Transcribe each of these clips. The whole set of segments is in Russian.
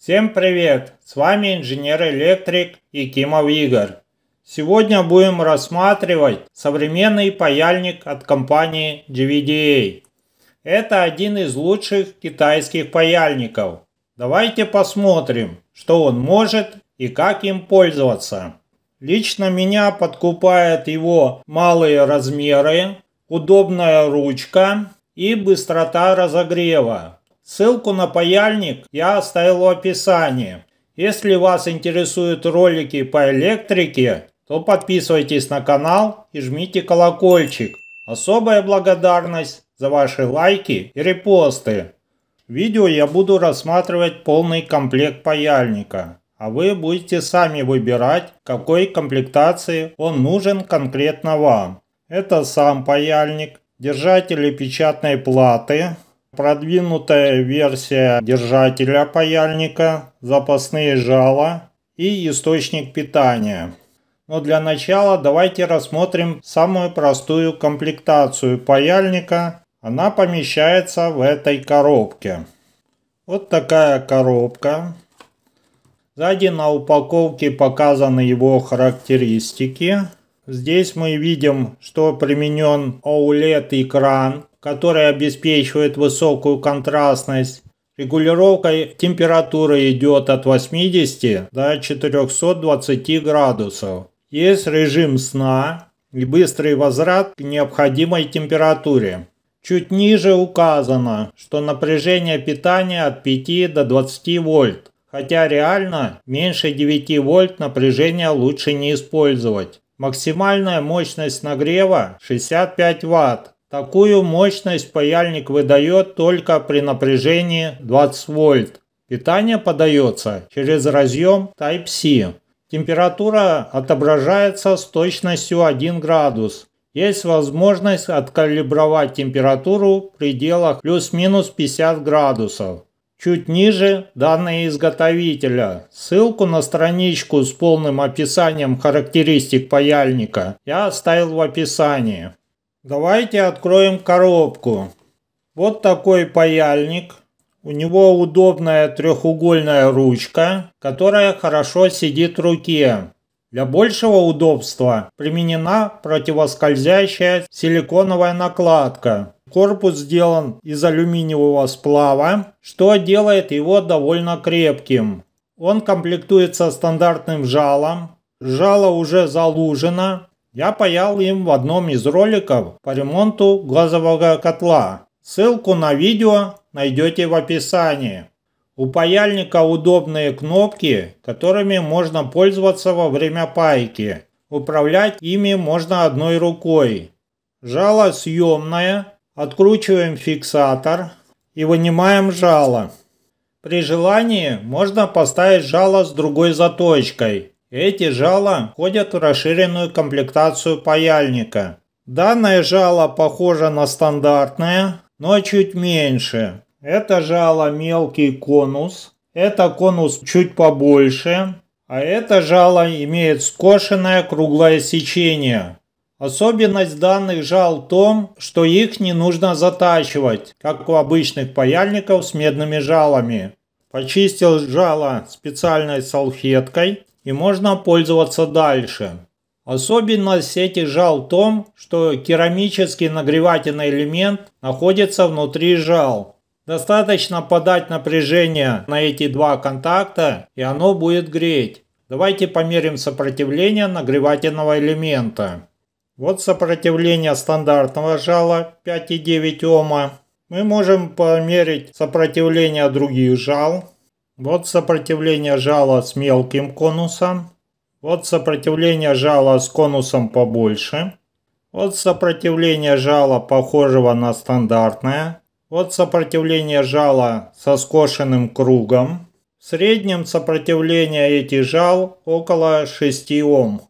Всем привет! С вами инженер-электрик Икимов Игорь. Сегодня будем рассматривать современный паяльник от компании GVDA. Это один из лучших китайских паяльников. Давайте посмотрим, что он может и как им пользоваться. Лично меня подкупает его малые размеры, удобная ручка и быстрота разогрева. Ссылку на паяльник я оставил в описании. Если вас интересуют ролики по электрике, то подписывайтесь на канал и жмите колокольчик. Особая благодарность за ваши лайки и репосты. В видео я буду рассматривать полный комплект паяльника, а вы будете сами выбирать, какой комплектации он нужен конкретно вам. Это сам паяльник, держатели печатной платы, продвинутая версия держателя паяльника, запасные жала и источник питания. Но для начала давайте рассмотрим самую простую комплектацию паяльника. Она помещается в этой коробке. Вот такая коробка. Сзади на упаковке показаны его характеристики. Здесь мы видим, что применен OLED экран которые обеспечивает высокую контрастность. Регулировка температуры идет от 80 до 420 градусов. Есть режим сна и быстрый возврат к необходимой температуре. Чуть ниже указано, что напряжение питания от 5 до 20 вольт, хотя реально меньше 9 вольт напряжение лучше не использовать. Максимальная мощность нагрева 65 ватт Такую мощность паяльник выдает только при напряжении 20 вольт. Питание подается через разъем Type-C. Температура отображается с точностью 1 градус. Есть возможность откалибровать температуру в пределах плюс-минус 50 градусов. Чуть ниже данные изготовителя. Ссылку на страничку с полным описанием характеристик паяльника я оставил в описании. Давайте откроем коробку. Вот такой паяльник. У него удобная трехугольная ручка, которая хорошо сидит в руке. Для большего удобства применена противоскользящая силиконовая накладка. Корпус сделан из алюминиевого сплава, что делает его довольно крепким. Он комплектуется стандартным жалом. Жало уже залужено, я паял им в одном из роликов по ремонту газового котла. Ссылку на видео найдете в описании. У паяльника удобные кнопки, которыми можно пользоваться во время пайки. Управлять ими можно одной рукой. Жало съемное. Откручиваем фиксатор и вынимаем жало. При желании можно поставить жало с другой заточкой. Эти жала входят в расширенную комплектацию паяльника. Данное жало похоже на стандартное, но чуть меньше. Это жало мелкий конус, это конус чуть побольше, а это жало имеет скошенное круглое сечение. Особенность данных жал в том, что их не нужно затачивать, как у обычных паяльников с медными жалами. Почистил жало специальной салфеткой, и можно пользоваться дальше. Особенность сети жал в том, что керамический нагревательный элемент находится внутри жал. Достаточно подать напряжение на эти два контакта, и оно будет греть. Давайте померим сопротивление нагревательного элемента. Вот сопротивление стандартного жала 5,9 Ома. Мы можем померить сопротивление других жал вот сопротивление жала с мелким конусом. Вот сопротивление жала с конусом побольше. Вот сопротивление жала похожего на стандартное. Вот сопротивление жала со скошенным кругом. В среднем сопротивление этих жал около 6 Ом.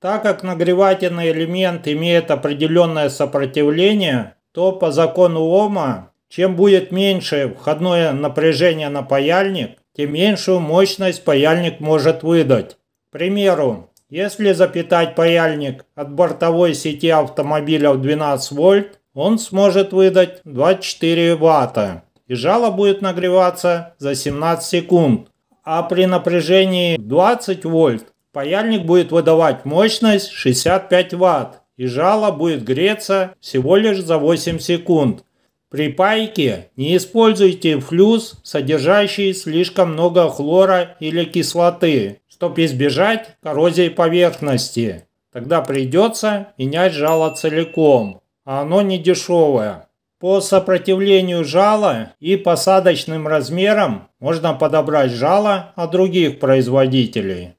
Так как нагревательный элемент имеет определенное сопротивление, то по закону Ома, чем будет меньше входное напряжение на паяльник, тем меньшую мощность паяльник может выдать. К примеру, если запитать паяльник от бортовой сети автомобиля в 12 вольт, он сможет выдать 24 ватта, и жало будет нагреваться за 17 секунд. А при напряжении 20 вольт паяльник будет выдавать мощность 65 ватт, и жало будет греться всего лишь за 8 секунд. При пайке не используйте флюс, содержащий слишком много хлора или кислоты, чтобы избежать коррозии поверхности. Тогда придется менять жало целиком, а оно не дешевое. По сопротивлению жала и посадочным размерам можно подобрать жало от других производителей.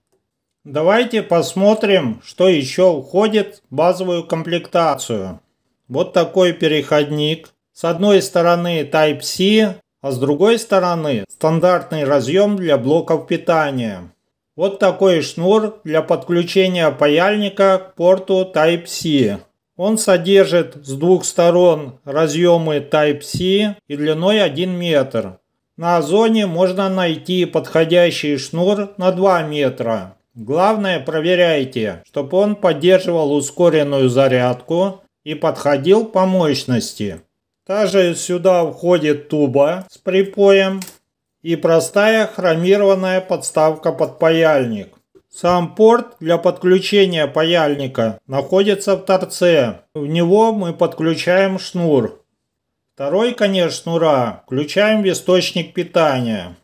Давайте посмотрим, что еще входит в базовую комплектацию. Вот такой переходник – с одной стороны Type-C, а с другой стороны стандартный разъем для блоков питания. Вот такой шнур для подключения паяльника к порту Type-C. Он содержит с двух сторон разъемы Type-C и длиной 1 метр. На Озоне можно найти подходящий шнур на 2 метра. Главное проверяйте, чтобы он поддерживал ускоренную зарядку и подходил по мощности. Также сюда входит туба с припоем и простая хромированная подставка под паяльник. Сам порт для подключения паяльника находится в торце. В него мы подключаем шнур. Второй конец шнура включаем в источник питания.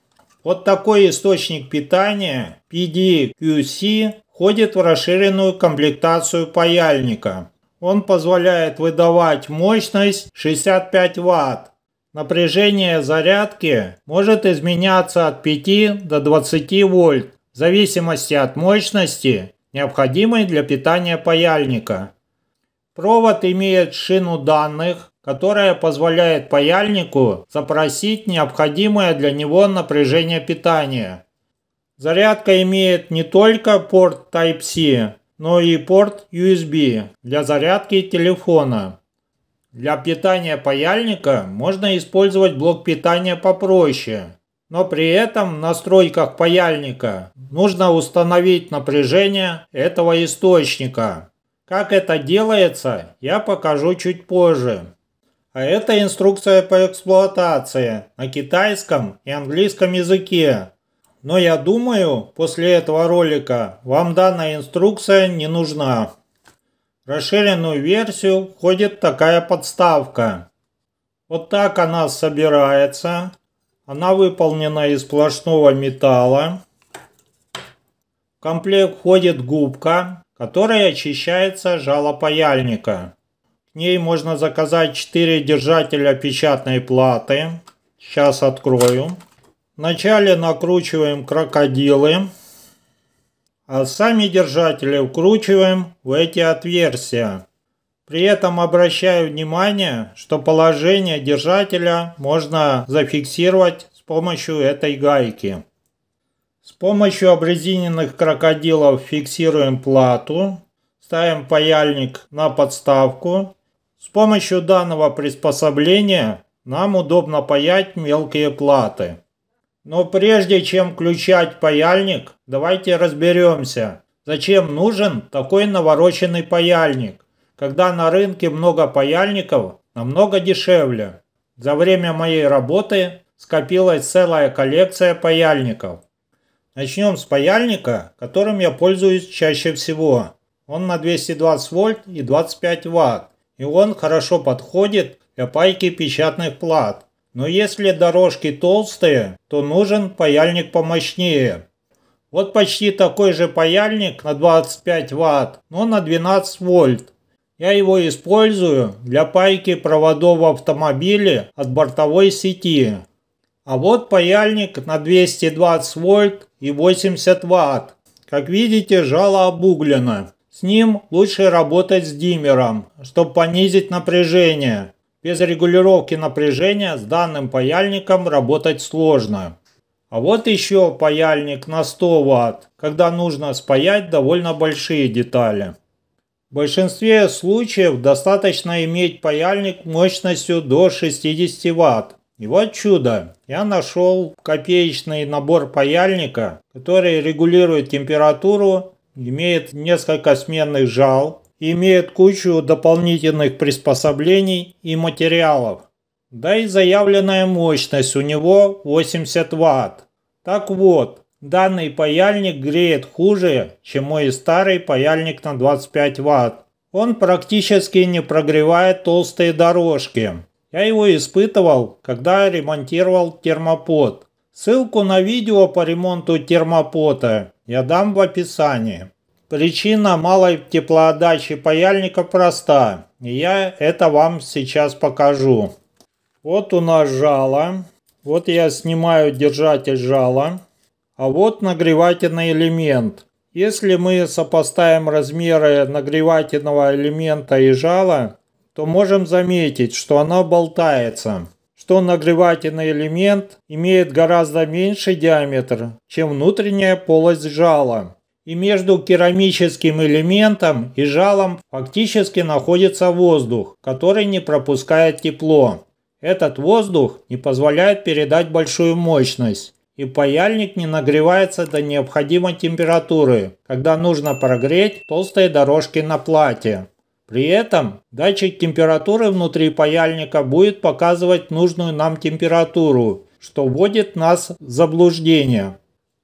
Вот такой источник питания PDQC входит в расширенную комплектацию паяльника. Он позволяет выдавать мощность 65 Вт. Напряжение зарядки может изменяться от 5 до 20 вольт в зависимости от мощности, необходимой для питания паяльника. Провод имеет шину данных, которая позволяет паяльнику запросить необходимое для него напряжение питания. Зарядка имеет не только порт Type-C, но и порт USB для зарядки телефона. Для питания паяльника можно использовать блок питания попроще, но при этом в настройках паяльника нужно установить напряжение этого источника. Как это делается, я покажу чуть позже. А это инструкция по эксплуатации на китайском и английском языке но я думаю, после этого ролика вам данная инструкция не нужна. В расширенную версию входит такая подставка. Вот так она собирается. Она выполнена из сплошного металла. В комплект входит губка, которая очищается жало паяльника. К ней можно заказать 4 держателя печатной платы. Сейчас открою. Вначале накручиваем крокодилы, а сами держатели вкручиваем в эти отверстия. При этом обращаю внимание, что положение держателя можно зафиксировать с помощью этой гайки. С помощью обрезиненных крокодилов фиксируем плату, ставим паяльник на подставку. С помощью данного приспособления нам удобно паять мелкие платы. Но прежде чем включать паяльник, давайте разберемся, зачем нужен такой навороченный паяльник, когда на рынке много паяльников намного дешевле. За время моей работы скопилась целая коллекция паяльников. Начнем с паяльника, которым я пользуюсь чаще всего. Он на 220 вольт и 25 ватт, и он хорошо подходит для пайки печатных плат. Но если дорожки толстые, то нужен паяльник помощнее. Вот почти такой же паяльник на 25 Вт, но на 12 вольт. Я его использую для пайки проводов в автомобиле от бортовой сети. А вот паяльник на 220 вольт и 80 ватт. Как видите, жало обуглено. С ним лучше работать с диммером, чтобы понизить напряжение. Без регулировки напряжения с данным паяльником работать сложно. А вот еще паяльник на 100 Вт, когда нужно спаять довольно большие детали. В большинстве случаев достаточно иметь паяльник мощностью до 60 Вт. И вот чудо, я нашел копеечный набор паяльника, который регулирует температуру, имеет несколько сменных жал, имеет кучу дополнительных приспособлений и материалов. Да и заявленная мощность у него 80 Вт. Так вот, данный паяльник греет хуже, чем мой старый паяльник на 25 Вт. Он практически не прогревает толстые дорожки. Я его испытывал, когда ремонтировал термопод. Ссылку на видео по ремонту термопота я дам в описании. Причина малой теплоотдачи паяльника проста. Я это вам сейчас покажу. Вот у нас жало. Вот я снимаю держатель жала. А вот нагревательный элемент. Если мы сопоставим размеры нагревательного элемента и жала, то можем заметить, что она болтается. Что нагревательный элемент имеет гораздо меньший диаметр, чем внутренняя полость жала и между керамическим элементом и жалом фактически находится воздух, который не пропускает тепло. Этот воздух не позволяет передать большую мощность, и паяльник не нагревается до необходимой температуры, когда нужно прогреть толстые дорожки на плате. При этом датчик температуры внутри паяльника будет показывать нужную нам температуру, что вводит нас в заблуждение.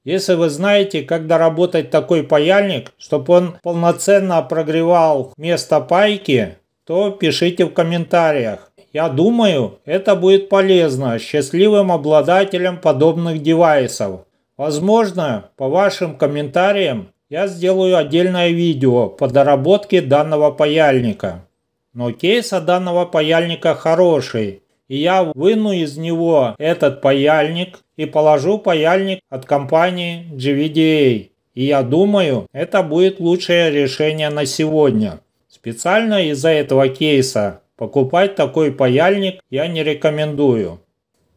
Если вы знаете, как доработать такой паяльник, чтобы он полноценно прогревал место пайки, то пишите в комментариях. Я думаю, это будет полезно счастливым обладателям подобных девайсов. Возможно, по вашим комментариям я сделаю отдельное видео по доработке данного паяльника. Но кейса данного паяльника хороший, и я выну из него этот паяльник и положу паяльник от компании GVDA. И я думаю, это будет лучшее решение на сегодня. Специально из-за этого кейса покупать такой паяльник я не рекомендую.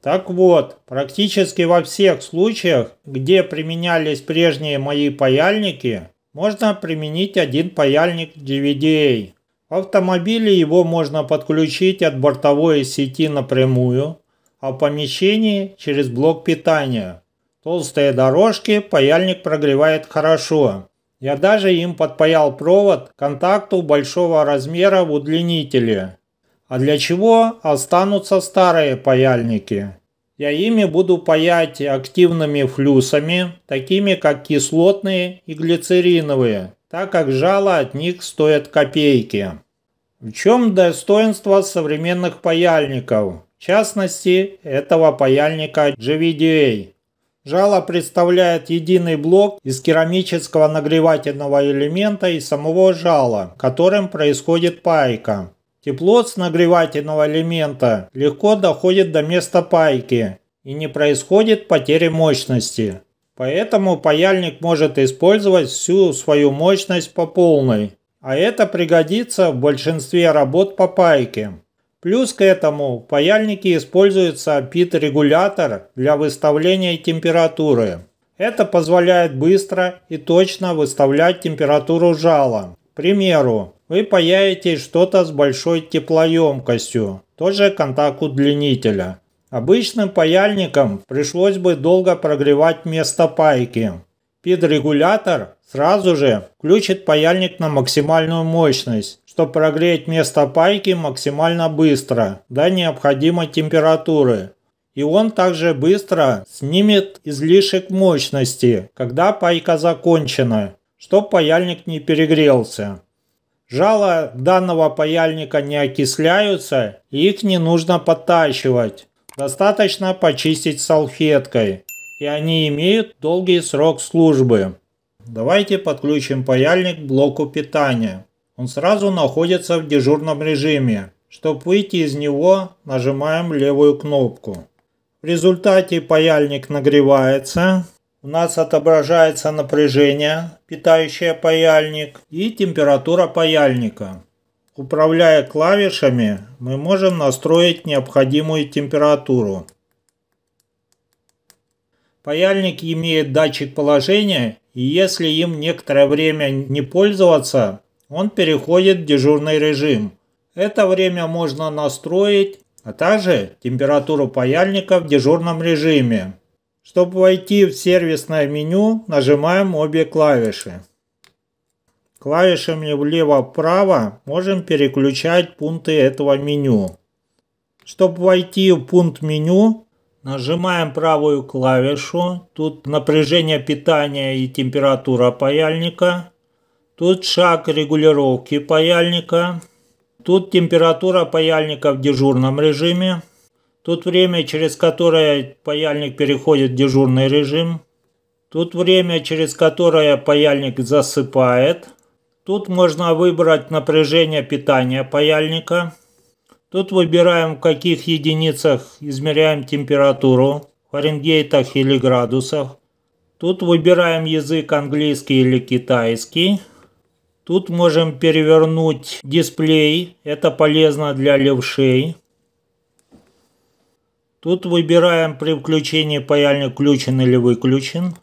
Так вот, практически во всех случаях, где применялись прежние мои паяльники, можно применить один паяльник DVDA. В автомобиле его можно подключить от бортовой сети напрямую, а в помещении через блок питания. Толстые дорожки паяльник прогревает хорошо. Я даже им подпаял провод к контакту большого размера в удлинителе. А для чего останутся старые паяльники? Я ими буду паять активными флюсами, такими как кислотные и глицериновые, так как жало от них стоят копейки. В чем достоинство современных паяльников? В частности, этого паяльника GVDA. Жало представляет единый блок из керамического нагревательного элемента и самого жала, которым происходит пайка. Тепло с нагревательного элемента легко доходит до места пайки и не происходит потери мощности. Поэтому паяльник может использовать всю свою мощность по полной. А это пригодится в большинстве работ по пайке. Плюс к этому в паяльнике используется пит-регулятор для выставления температуры. Это позволяет быстро и точно выставлять температуру жала. К примеру, вы паяете что-то с большой теплоемкостью, тоже контакт удлинителя. Обычным паяльникам пришлось бы долго прогревать место пайки. Пид-регулятор сразу же включит паяльник на максимальную мощность что прогреть место пайки максимально быстро, до необходимой температуры. И он также быстро снимет излишек мощности, когда пайка закончена, чтобы паяльник не перегрелся. Жало данного паяльника не окисляются, и их не нужно подтачивать. Достаточно почистить салфеткой, и они имеют долгий срок службы. Давайте подключим паяльник к блоку питания. Он сразу находится в дежурном режиме. Чтобы выйти из него, нажимаем левую кнопку. В результате паяльник нагревается. У нас отображается напряжение, питающее паяльник, и температура паяльника. Управляя клавишами, мы можем настроить необходимую температуру. Паяльник имеет датчик положения, и если им некоторое время не пользоваться, он переходит в дежурный режим. Это время можно настроить, а также температуру паяльника в дежурном режиме. Чтобы войти в сервисное меню, нажимаем обе клавиши. Клавишами влево-вправо можем переключать пункты этого меню. Чтобы войти в пункт меню, нажимаем правую клавишу. Тут напряжение питания и температура паяльника. Тут шаг регулировки паяльника. Тут температура паяльника в дежурном режиме. Тут время, через которое паяльник переходит в дежурный режим. Тут время, через которое паяльник засыпает. Тут можно выбрать напряжение питания паяльника. Тут выбираем, в каких единицах измеряем температуру, в фаренгейтах или градусах. Тут выбираем язык английский или китайский. Тут можем перевернуть дисплей. Это полезно для левшей. Тут выбираем при включении паяльник включен или выключен.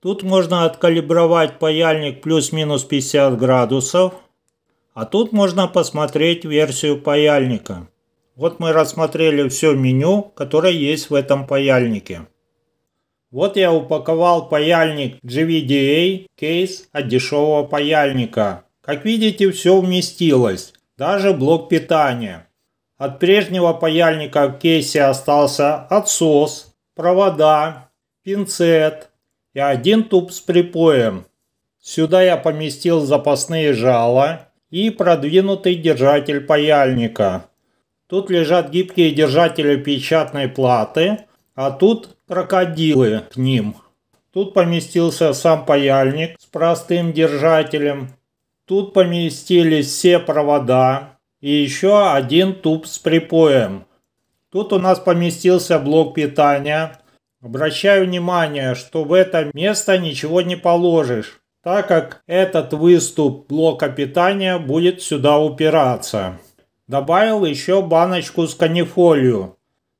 Тут можно откалибровать паяльник плюс-минус 50 градусов. А тут можно посмотреть версию паяльника. Вот мы рассмотрели все меню, которое есть в этом паяльнике. Вот я упаковал паяльник GVDA кейс от дешевого паяльника. Как видите, все вместилось, даже блок питания. От прежнего паяльника в кейсе остался отсос, провода, пинцет и один туб с припоем. Сюда я поместил запасные жала и продвинутый держатель паяльника. Тут лежат гибкие держатели печатной платы а тут крокодилы к ним. Тут поместился сам паяльник с простым держателем. Тут поместились все провода и еще один туб с припоем. Тут у нас поместился блок питания. Обращаю внимание, что в это место ничего не положишь, так как этот выступ блока питания будет сюда упираться. Добавил еще баночку с канифолью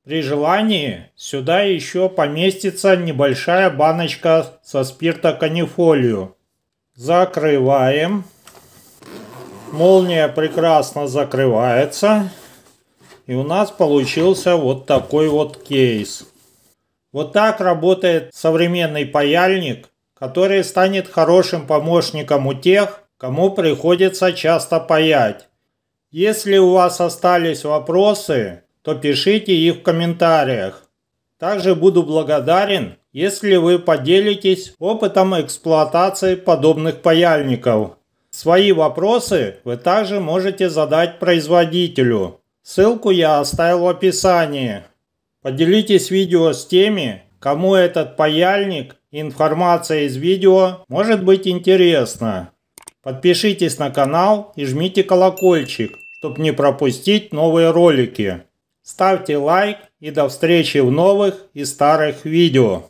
при желании сюда еще поместится небольшая баночка со спиртоканифолью. Закрываем. Молния прекрасно закрывается. И у нас получился вот такой вот кейс. Вот так работает современный паяльник, который станет хорошим помощником у тех, кому приходится часто паять. Если у вас остались вопросы, то пишите их в комментариях. Также буду благодарен, если вы поделитесь опытом эксплуатации подобных паяльников. Свои вопросы вы также можете задать производителю. Ссылку я оставил в описании. Поделитесь видео с теми, кому этот паяльник и информация из видео может быть интересна. Подпишитесь на канал и жмите колокольчик, чтобы не пропустить новые ролики. Ставьте лайк и до встречи в новых и старых видео.